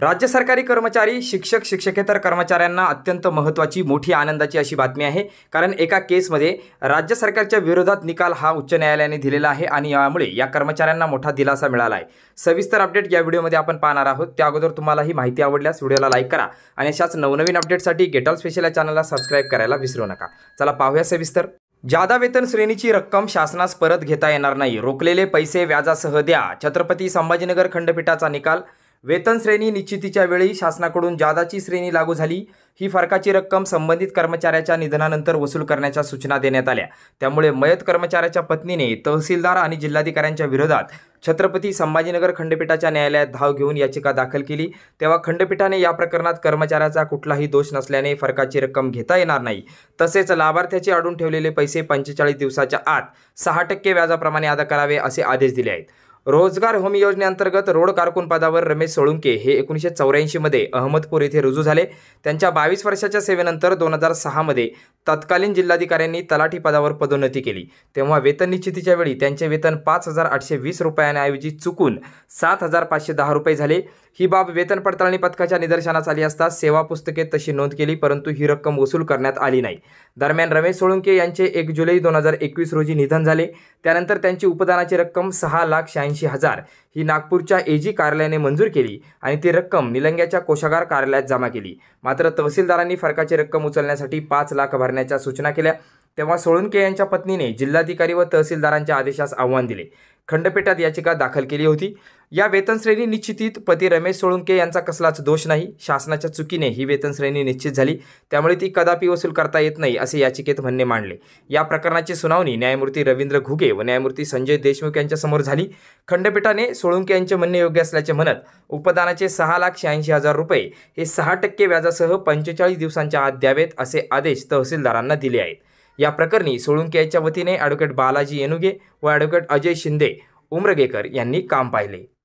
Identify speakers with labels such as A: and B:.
A: राज्य सरकारी कर्मचारी शिक्षक शिक्षकेतर कर्मचाऱ्यांना अत्यंत महत्त्वाची मोठी आनंदाची अशी बातमी आहे कारण एका केसमध्ये राज्य सरकारच्या विरोधात निकाल हा उच्च न्यायालयाने दिलेला आहे आणि यामुळे या कर्मचाऱ्यांना मोठा दिलासा मिळाला आहे सविस्तर अपडेट या व्हिडिओमध्ये आपण पाहणार आहोत त्या अगोदर तुम्हाला ही माहिती आवडल्यास व्हिडिओला लाईक करा आणि अशाच नवनवीन अपडेटसाठी गेटॉल स्पेशल या चॅनलला सबस्क्राईब करायला विसरू नका चला पाहूया सविस्तर जादा वेतन श्रेणीची रक्कम शासनास परत घेता येणार नाही रोखलेले पैसे व्याजासह द्या छत्रपती संभाजीनगर खंडपीठाचा निकाल वेतन श्रेणी निश्चितीच्या वेळी शासनाकडून जादाची श्रेणी लागू झाली ही फरकाची रक्कम संबंधित कर्मचाऱ्याच्या निधनानंतर वसूल करण्याच्या सूचना देण्यात आल्या त्यामुळे मयत कर्मचाऱ्याच्या पत्नीने तहसीलदार आणि जिल्हाधिकाऱ्यांच्या विरोधात छत्रपती संभाजीनगर खंडपीठाच्या न्यायालयात धाव घेऊन याचिका दाखल केली तेव्हा खंडपीठाने या प्रकरणात कर्मचाऱ्याचा कुठलाही दोष नसल्याने फरकाची रक्कम घेता येणार नाही तसेच लाभार्थ्याचे अडून ठेवलेले पैसे पंचेचाळीस दिवसाच्या आत सहा टक्के व्याजाप्रमाणे अदा करावे असे आदेश दिले आहेत रोजगार हमी योजनेअंतर्गत रोड कारकून पदावर रमेश सोळुंके हे एकोणीसशे चौऱ्याऐंशीमध्ये अहमदपूर येथे रुजू झाले त्यांच्या बावीस वर्षाच्या सेवेनंतर दोन हजार सहामध्ये तत्कालीन जिल्हाधिकाऱ्यांनी तलाठी पदावर पदोन्नती केली तेव्हा वेतन निश्चितीच्या वेळी त्यांचे वेतन पाच हजार आठशे वीस रुपयांऐवजी चुकून सात हजार पाचशे दहा रुपये झाले ही बाब वेतन पडताळणी पथकाच्या निदर्शनास आली असता सेवा पुस्तके तशी नोंद केली परंतु ही रक्कम वसूल करण्यात आली नाही दरम्यान रमेश सोळुंके यांचे एक जुलै दोन हजार एकवीस रोजी निधन झाले त्यानंतर त्यांची उपदानाची रक्कम सहा लाख शहाऐंशी ऐंशी हजार ही नागपूरच्या एजी कार्यालयाने मंजूर केली आणि ती रक्कम निलंग्याच्या कोषागार कार्यालयात जमा केली मात्र तहसीलदारांनी फरकाची रक्कम उचलण्यासाठी पाच लाख भरण्याच्या सूचना केल्या तेव्हा सोळुंके यांच्या पत्नीने जिल्हाधिकारी व तहसीलदारांच्या आदेशास आव्हान दिले खंडपीठात याचिका दाखल केली होती या वेतनश्रेणी निश्चितीत पती रमेश सोळुंके यांचा कसलाच दोष नाही शासनाच्या चुकीने ही वेतनश्रेणी निश्चित झाली त्यामुळे ती कदापि वसूल करता येत नाही असे याचिकेत म्हणणे मांडले या प्रकरणाची सुनावणी न्यायमूर्ती रवींद्र घुगे व न्यायमूर्ती संजय देशमुख यांच्यासमोर झाली खंडपीठाने सोळुंके यांचे म्हणणे योग्य असल्याचे म्हणत उपदानाचे सहा लाख शहाऐंशी हजार रुपये हे सहा टक्के व्याजासह पंचेचाळीस दिवसांच्या आत द्यावेत असे आदेश तहसीलदारांना दिले आहेत या प्रकरणी सोळुंके यांच्या वतीने ॲडव्होकेट बालाजी येनुगे व ॲडव्होकेट अजय शिंदे उमरगेकर यांनी काम पाहिले